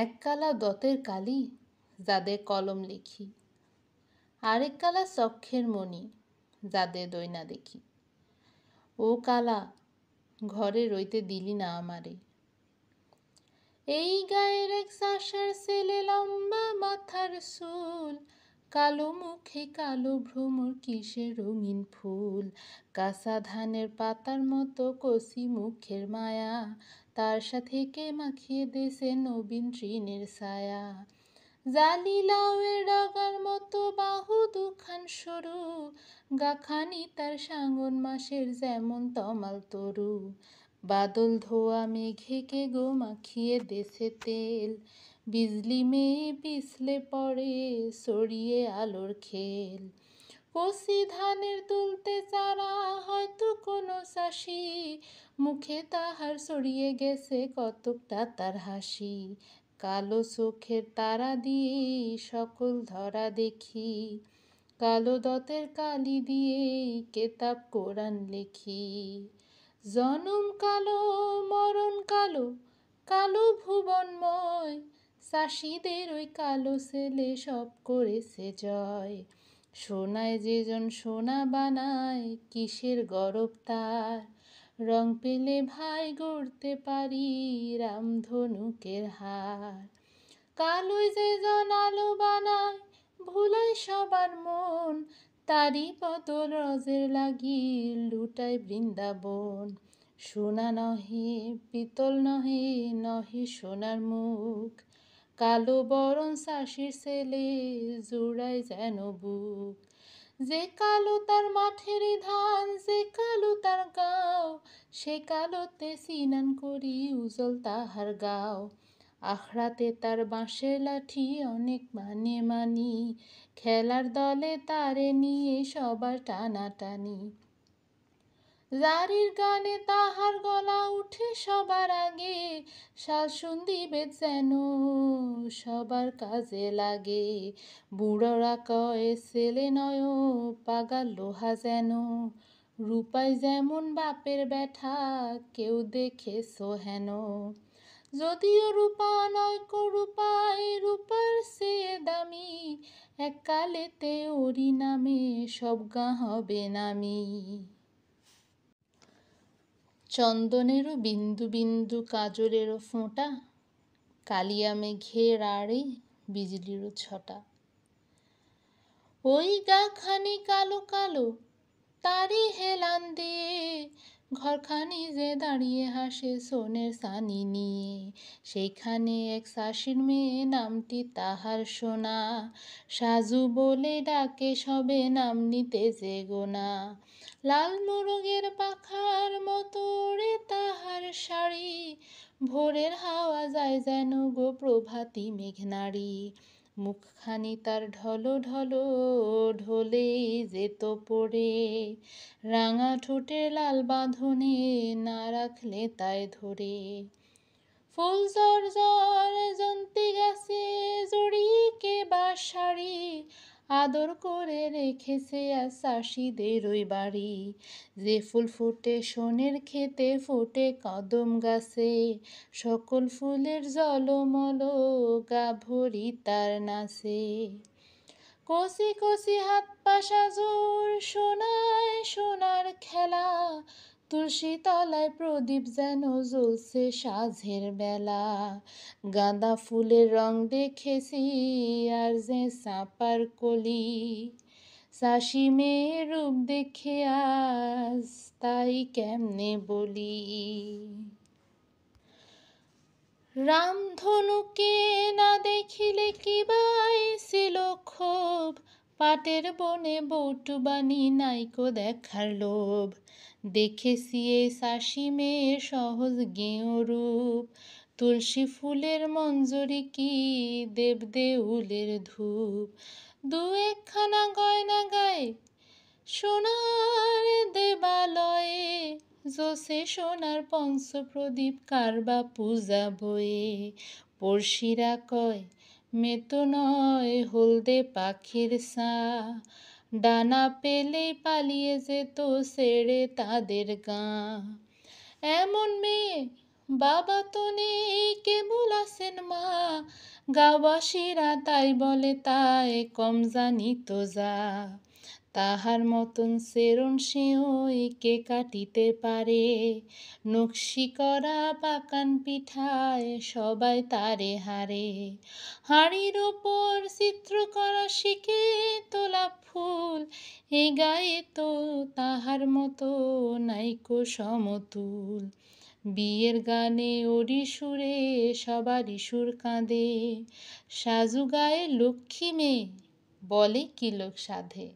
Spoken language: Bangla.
এক কালা দতের কালি যাদের কলম লিখি আরেক কালা চক্ষের মণি যাদের দৈনা দেখি ও কালা ঘরে রইতে দিলি না আমারে এই গায়ের এক চাষার ছেলে লম্বা মাথার শুল কালো মুখে কালো ভ্রমর কিসের রঙিন ফুল কাঁচা ধানের পাতার মতো কষি মুখের মায়া তার সাথে কে মাখিয়ে দেশে নবীন ট্রিনের ছায়া জালি লাউয়ের ডাগার মতো বাহু দুখান সরু গাখানি তার সাঙ্গন মাসের যেমন তমাল তরু বাদল ধোয়া মেঘেকে গো মাখিয়ে দেশে তেল বিজলি মেয়ে পিছলে পড়ে সরিয়ে আলোর খেল কষি ধানের তুলতে চারা হয়তো কোনো চাষি মুখে তাহার সরিয়ে গেছে কতকটা তার হাসি কালো চোখের তারা দিয়ে সকল ধরা দেখি কালো দতের কালি দিয়ে কেতাব কোরআন লেখি জনম কালো মরণ কালো কালো ভুবনময় চাষিদের ওই কালো ছেলে সব করেছে জয় সোনায় যেজন সোনা বানায় কিসের গরব তার রং পেলে ভাই গড়তে পারি রামধনুকের হার কালোই যেজন আলো বানায় ভুলাই সবার মন তারই বদল রজের লাগি লুটায় বৃন্দাবন সোনা নহে পিতল নহে নহে সোনার মুখ কালো বরণ শাসির ছেলে জোড়াই যেন বুক যে কালো তার মাঠের ধান যে কালো তার গাও সে কালোতে সিনান করি উজল তাহার গাও আখড়াতে তার বাঁশের লাঠি অনেক মানে মানি খেলার দলে তারে নিয়ে সবার টানাটানি যারির গানে তাহার গলা উঠে সবার আগে দিবে যেন সবার কাজে লাগে বুড়োরা কয়ে ছেলে নয় পাগা লোহা যেন রূপাই যেমন বাপের ব্যাথা কেউ দেখে হেন যদিও রূপা নয় রূপাই রূপার সে দামি এককালেতে ওরি নামে সব গা হবে নামি চন্দনেরও বিন্দু বিন্দু কাজলেরও ফোঁটা কালিয়া মেঘের আড়ে বিজলিরও ছটা ওই গাখানি কালো কালো তারি হেলান দিয়ে ঘরখানি যে দাঁড়িয়ে হাসে সোনের সানি নিয়ে সেইখানে এক শাশির মেয়ে নামটি তাহার সোনা সাজু বলে ডাকে সবে নাম নিতে যে গোনা লাল মুরগের পাখার ভোরের হাওয়া যায় যেন গো প্রভাতী মেঘনারি মুখখানি তার ঢলো ঢলো ঢলে যেত পড়ে রাঙা ঠোঁটে লাল বাঁধনে না রাখলে তাই ধরে ফুল জর জর জন্তি গাছে জড়িকে বাসা আদর করে রেখেছে আর ওই বাড়ি যে ফুল ফুটে সোনের খেতে ফোটে কদম গাছে সকল ফুলের জলমল গা ভরি তার নাচে কষি কষি হাত পাশা জোর সোনায় সোনার খেলা তুলসী তলায় প্রদীপ যেন জ্বলছে সাঝের বেলা গাঁদা ফুলের রং দেখেছি আর যে সাপার কলি চাষি মেয়ের রূপ দেখে আজ তাই কেমনে বলি রামধনুকে না দেখিলে বাই ছিল ক্ষোভ পাটের বনে বৌটুবানি নাইকো দেখার লোভ দেখেছি এই শাসি মেয়ে সহজ গেঁয় রূপ তুলসী ফুলের মঞ্জুরি কি দেবদেউলের ধূপ দু একখানা গয়না গায়ে সোনার দেবালয়ে জোসে সোনার পঞ্চপ্রদীপ কারবা পূজা বয়ে পড়শিরা কয় মেতো নয় হলদে পাখির সা ডানা পেলে পালিয়ে যেত সেড়ে তাদের গা এমন মেয়ে বাবা তো নেই কেবল আছেন মা গাওয়াসিরা তাই বলে তাই কম জানি তো যা তাহার মতন সেরণ সেওই কে কাটিতে পারে নকশি করা পাকান পিঠায় সবাই তারে হারে হাড়ির ওপর চিত্র করা শিখে তোলা ফুল এ গায়ে তো তাহার মতো নাইকো সমতুল বিয়ের গানে ওরি সুরে সবারই সুর কাঁদে সাজু গায়ে লক্ষ্মী মেয়ে বলে কি লোক সাধে